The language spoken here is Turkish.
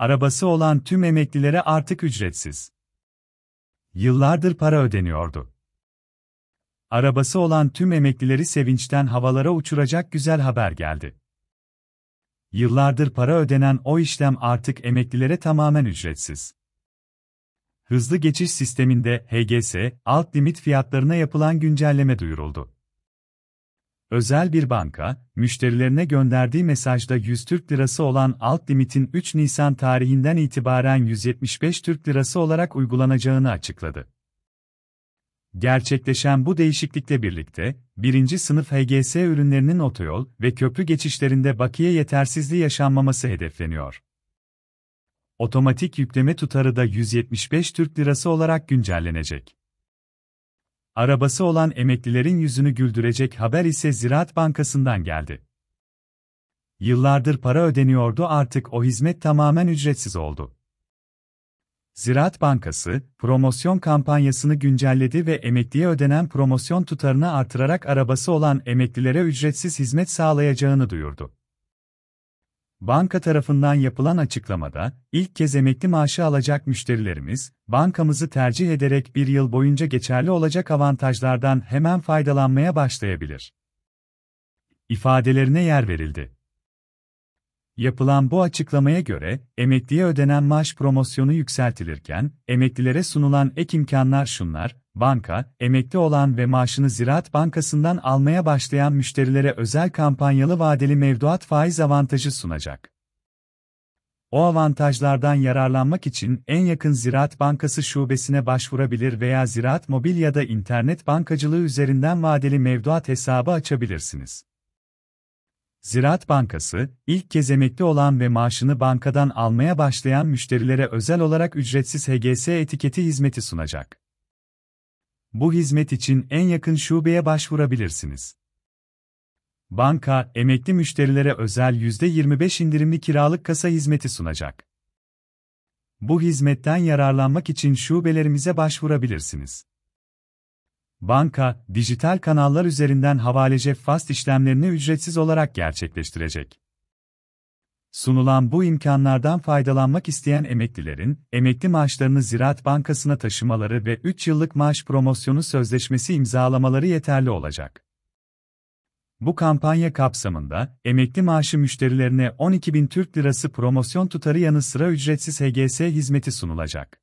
Arabası olan tüm emeklilere artık ücretsiz. Yıllardır para ödeniyordu. Arabası olan tüm emeklileri sevinçten havalara uçuracak güzel haber geldi. Yıllardır para ödenen o işlem artık emeklilere tamamen ücretsiz. Hızlı geçiş sisteminde HGS, alt limit fiyatlarına yapılan güncelleme duyuruldu özel bir banka, müşterilerine gönderdiği mesajda 100 Türk Lirası olan alt limitin 3 Nisan tarihinden itibaren 175 Türk Lirası olarak uygulanacağını açıkladı. Gerçekleşen bu değişiklikle birlikte, birinci sınıf HGS ürünlerinin otoyol ve köprü geçişlerinde bakiye yetersizliği yaşanmaması hedefleniyor. Otomatik yükleme tutarı da 175 Türk Lirası olarak güncellenecek. Arabası olan emeklilerin yüzünü güldürecek haber ise Ziraat Bankası'ndan geldi. Yıllardır para ödeniyordu artık o hizmet tamamen ücretsiz oldu. Ziraat Bankası, promosyon kampanyasını güncelledi ve emekliye ödenen promosyon tutarını artırarak arabası olan emeklilere ücretsiz hizmet sağlayacağını duyurdu. Banka tarafından yapılan açıklamada, ilk kez emekli maaşı alacak müşterilerimiz, bankamızı tercih ederek bir yıl boyunca geçerli olacak avantajlardan hemen faydalanmaya başlayabilir. İfadelerine yer verildi. Yapılan bu açıklamaya göre, emekliye ödenen maaş promosyonu yükseltilirken, emeklilere sunulan ek imkanlar şunlar, banka, emekli olan ve maaşını Ziraat Bankası'ndan almaya başlayan müşterilere özel kampanyalı vadeli mevduat faiz avantajı sunacak. O avantajlardan yararlanmak için en yakın Ziraat Bankası şubesine başvurabilir veya Ziraat Mobil ya da internet bankacılığı üzerinden vadeli mevduat hesabı açabilirsiniz. Ziraat Bankası, ilk kez emekli olan ve maaşını bankadan almaya başlayan müşterilere özel olarak ücretsiz HGS etiketi hizmeti sunacak. Bu hizmet için en yakın şubeye başvurabilirsiniz. Banka, emekli müşterilere özel %25 indirimli kiralık kasa hizmeti sunacak. Bu hizmetten yararlanmak için şubelerimize başvurabilirsiniz. Banka, dijital kanallar üzerinden havalece fast işlemlerini ücretsiz olarak gerçekleştirecek. Sunulan bu imkanlardan faydalanmak isteyen emeklilerin, emekli maaşlarını Ziraat Bankası'na taşımaları ve 3 yıllık maaş promosyonu sözleşmesi imzalamaları yeterli olacak. Bu kampanya kapsamında, emekli maaşı müşterilerine 12 bin Türk Lirası promosyon tutarı yanı sıra ücretsiz HGS hizmeti sunulacak.